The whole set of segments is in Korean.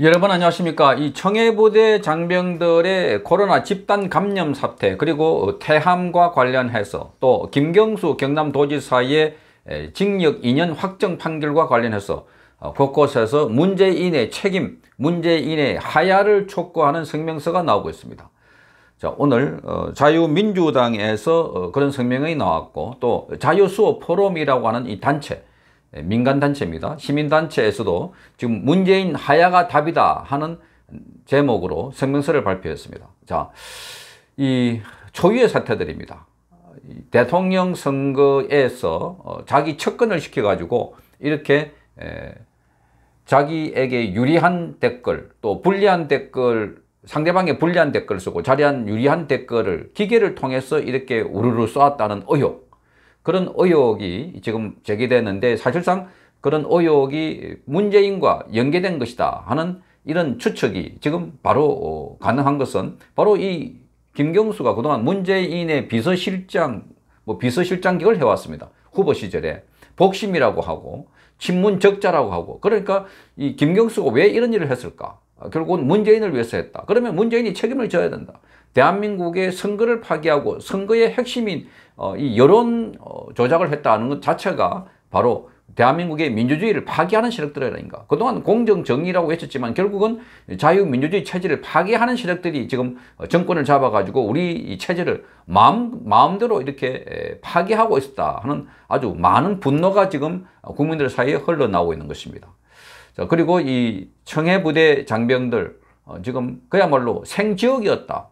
여러분 안녕하십니까 이 청해부대 장병들의 코로나 집단 감염 사태 그리고 태함과 관련해서 또 김경수 경남도지사의 징역 2년 확정 판결과 관련해서 어, 곳곳에서 문재인의 책임 문재인의 하야를 촉구하는 성명서가 나오고 있습니다 자 오늘 어, 자유민주당에서 어, 그런 성명이 나왔고 또 자유수호 포럼이라고 하는 이 단체 예, 민간단체입니다. 시민단체에서도 지금 문재인 하야가 답이다 하는 제목으로 성명서를 발표했습니다. 자, 이 초유의 사태들입니다. 대통령 선거에서 어, 자기 척근을 시켜가지고 이렇게 자기에게 유리한 댓글 또 불리한 댓글 상대방의 불리한 댓글을 쓰고 자리한 유리한 댓글을 기계를 통해서 이렇게 우르르 쏘았다는 의혹 그런 의혹이 지금 제기되는데 사실상 그런 의혹이 문재인과 연계된 것이다 하는 이런 추측이 지금 바로 가능한 것은 바로 이 김경수가 그동안 문재인의 비서실장, 뭐 비서실장직을 해왔습니다. 후보 시절에 복심이라고 하고 친문 적자라고 하고 그러니까 이 김경수가 왜 이런 일을 했을까? 결국은 문재인을 위해서 했다. 그러면 문재인이 책임을 져야 된다. 대한민국의 선거를 파기하고 선거의 핵심인 어, 이 여론 어, 조작을 했다는 것 자체가 바로 대한민국의 민주주의를 파괴하는 세력들 이라니까 그동안 공정정의라고 했었지만 결국은 자유민주주의 체제를 파괴하는 세력들이 지금 정권을 잡아가지고 우리 이 체제를 마음, 마음대로 이렇게 파괴하고 있었다 하는 아주 많은 분노가 지금 국민들 사이에 흘러나오고 있는 것입니다. 자, 그리고 이 청해부대 장병들, 어, 지금 그야말로 생지옥이었다.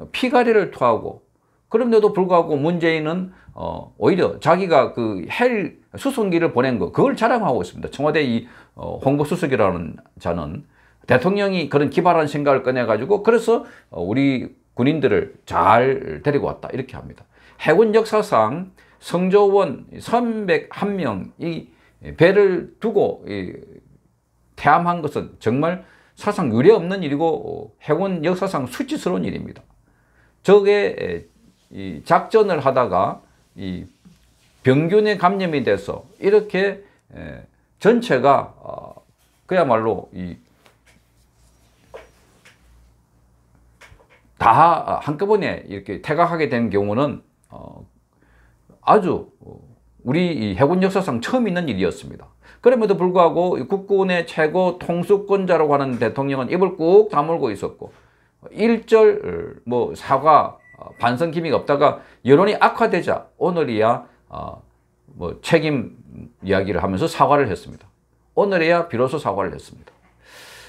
어, 피가리를 토하고 그럼에도 불구하고 문재인은 어, 오히려 자기가 그 헬 수송기를 보낸 거 그걸 자랑하고 있습니다. 청와대 이 어, 홍보 수석이라는 자는 대통령이 그런 기발한 생각을 꺼내가지고 그래서 어, 우리 군인들을 잘 데리고 왔다 이렇게 합니다. 해군 역사상 성조원 301명이 배를 두고 태함한 것은 정말 사상 유례 없는 일이고 해군 역사상 수치스러운 일입니다. 적의 이 작전을 하다가 이 병균에 감염이 돼서 이렇게 전체가 어, 그야말로 다 한꺼번에 이렇게 퇴각하게된 경우는 어, 아주 우리 해군 역사상 처음 있는 일이었습니다. 그럼에도 불구하고 국군의 최고 통수권자라고 하는 대통령은 입을 꾹 다물고 있었고 1절 뭐 사과 어, 반성 기미가 없다가 여론이 악화되자 오늘이야 어, 뭐 책임 이야기를 하면서 사과를 했습니다. 오늘이야 비로소 사과를 했습니다.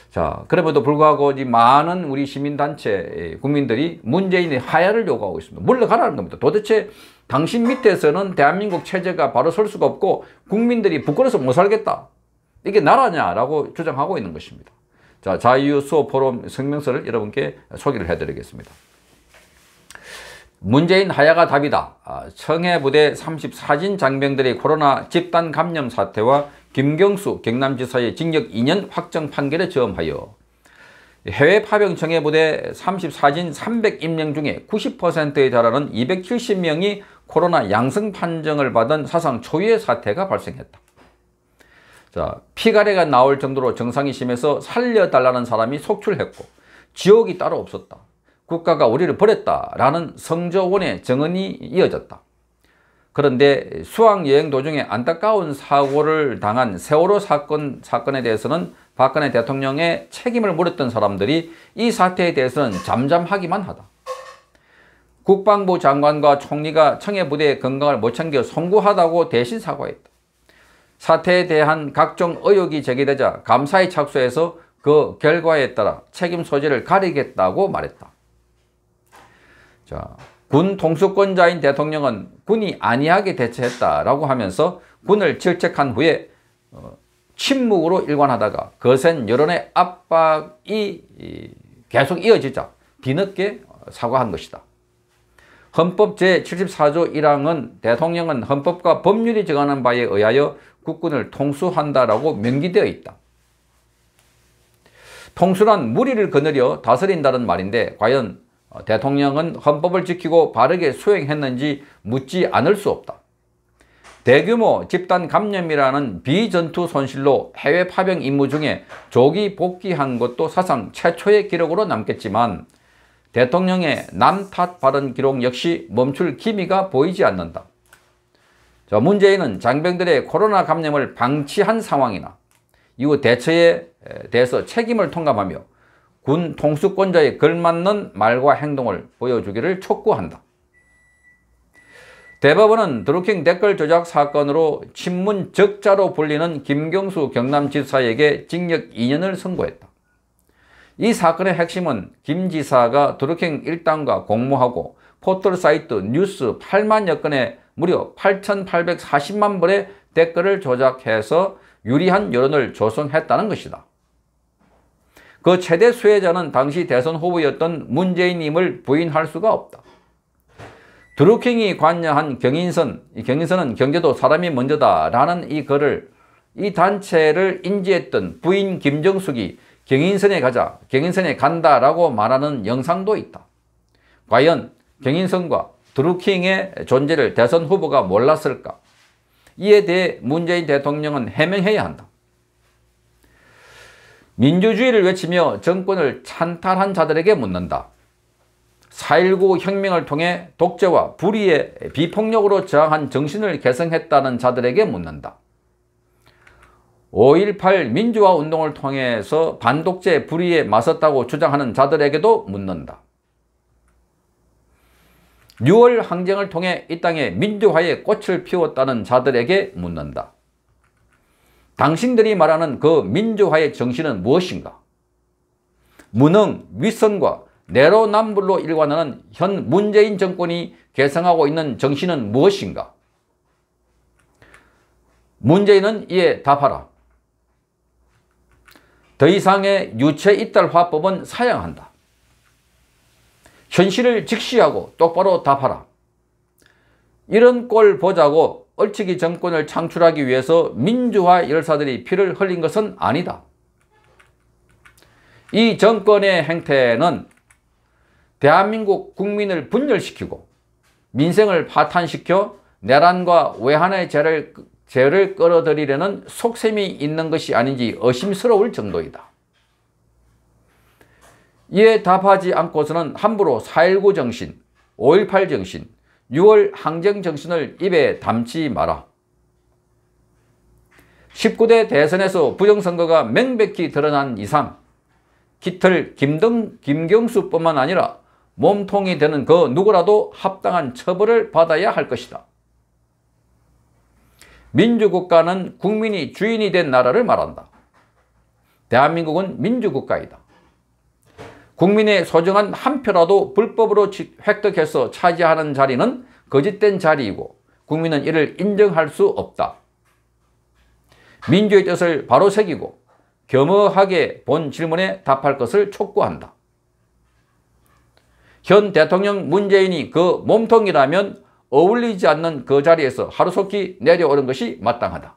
자, 그럼에도 불구하고 이 많은 우리 시민단체 국민들이 문재인의 하야를 요구하고 있습니다. 물러가라는 겁니다. 도대체 당신 밑에서는 대한민국 체제가 바로 설 수가 없고 국민들이 부끄러워서 못 살겠다. 이게 나라냐라고 주장하고 있는 것입니다. 자, 자유 수호 포럼 성명서를 여러분께 소개를 해드리겠습니다. 문재인 하야가 답이다. 아, 청해부대 34진 장병들의 코로나 집단 감염 사태와 김경수 경남지사의 징역 2년 확정 판결에 저음하여 해외 파병 청해부대 34진 300인명 중에 90%에 달하는 270명이 코로나 양성 판정을 받은 사상 초유의 사태가 발생했다. 자, 피가래가 나올 정도로 정상이 심해서 살려달라는 사람이 속출했고 지옥이 따로 없었다. 국가가 우리를 버렸다라는 성조원의 정언이 이어졌다. 그런데 수학여행 도중에 안타까운 사고를 당한 세월호 사건, 사건에 대해서는 박근혜 대통령의 책임을 물었던 사람들이 이 사태에 대해서는 잠잠하기만 하다. 국방부 장관과 총리가 청해부대의 건강을 못 챙겨 송구하다고 대신 사과했다. 사태에 대한 각종 의혹이 제기되자 감사에 착수해서 그 결과에 따라 책임 소재를 가리겠다고 말했다. 자, 군 통수권자인 대통령은 군이 안이하게 대처했다라고 하면서 군을 질책한 후에 어, 침묵으로 일관하다가 거센 여론의 압박이 계속 이어지자 뒤늦게 사과한 것이다. 헌법 제74조 1항은 대통령은 헌법과 법률이 정하는 바에 의하여 국군을 통수한다라고 명기되어 있다. 통수란 무리를 거느려 다스린다는 말인데 과연 대통령은 헌법을 지키고 바르게 수행했는지 묻지 않을 수 없다. 대규모 집단 감염이라는 비전투 손실로 해외 파병 임무 중에 조기 복귀한 것도 사상 최초의 기록으로 남겠지만 대통령의 남탓 발언 기록 역시 멈출 기미가 보이지 않는다. 자, 문재인은 장병들의 코로나 감염을 방치한 상황이나 이후 대처에 대해서 책임을 통감하며 군 통수권자에 걸맞는 말과 행동을 보여주기를 촉구한다. 대법원은 드루킹 댓글 조작 사건으로 친문 적자로 불리는 김경수 경남지사에게 징역 2년을 선고했다. 이 사건의 핵심은 김 지사가 드루킹 일당과 공모하고 포털 사이트 뉴스 8만여 건에 무려 8,840만 불의 댓글을 조작해서 유리한 여론을 조성했다는 것이다. 그 최대 수혜자는 당시 대선 후보였던 문재인임을 부인할 수가 없다. 드루킹이 관여한 경인선, 경인선은 경제도 사람이 먼저다라는 이 글을 이 단체를 인지했던 부인 김정숙이 경인선에 가자, 경인선에 간다라고 말하는 영상도 있다. 과연 경인선과 드루킹의 존재를 대선 후보가 몰랐을까? 이에 대해 문재인 대통령은 해명해야 한다. 민주주의를 외치며 정권을 찬탈한 자들에게 묻는다. 4.19 혁명을 통해 독재와 불의의 비폭력으로 저항한 정신을 개성했다는 자들에게 묻는다. 5.18 민주화 운동을 통해서 반독재 불의에 맞섰다고 주장하는 자들에게도 묻는다. 6월 항쟁을 통해 이 땅에 민주화의 꽃을 피웠다는 자들에게 묻는다. 당신들이 말하는 그 민주화의 정신은 무엇인가? 무능, 위선과 내로남불로 일관하는 현 문재인 정권이 개성하고 있는 정신은 무엇인가? 문재인은 이에 답하라. 더 이상의 유체 이탈 화법은 사양한다. 현실을 직시하고 똑바로 답하라. 이런 꼴 보자고 얼치기 정권을 창출하기 위해서 민주화 열사들이 피를 흘린 것은 아니다. 이 정권의 행태는 대한민국 국민을 분열시키고 민생을 파탄시켜 내란과 외환의 죄를 죄를 끌어들이려는 속셈이 있는 것이 아닌지 의심스러울 정도이다. 이에 답하지 않고서는 함부로 4.19 정신, 5.18 정신, 6월 항쟁 정신을 입에 담지 마라. 19대 대선에서 부정선거가 명백히 드러난 이상 기틀 김등, 김경수뿐만 아니라 몸통이 되는 그 누구라도 합당한 처벌을 받아야 할 것이다. 민주국가는 국민이 주인이 된 나라를 말한다. 대한민국은 민주국가이다. 국민의 소중한 한 표라도 불법으로 획득해서 차지하는 자리는 거짓된 자리이고 국민은 이를 인정할 수 없다. 민주의 뜻을 바로 새기고 겸허하게 본 질문에 답할 것을 촉구한다. 현 대통령 문재인이 그 몸통이라면 어울리지 않는 그 자리에서 하루속히 내려오는 것이 마땅하다.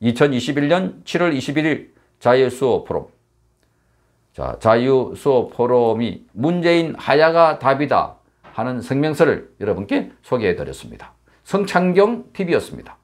2021년 7월 21일 자유수호 포럼 자, 자유수호 포럼이 문재인 하야가 답이다 하는 성명서를 여러분께 소개해드렸습니다. 성창경 TV였습니다.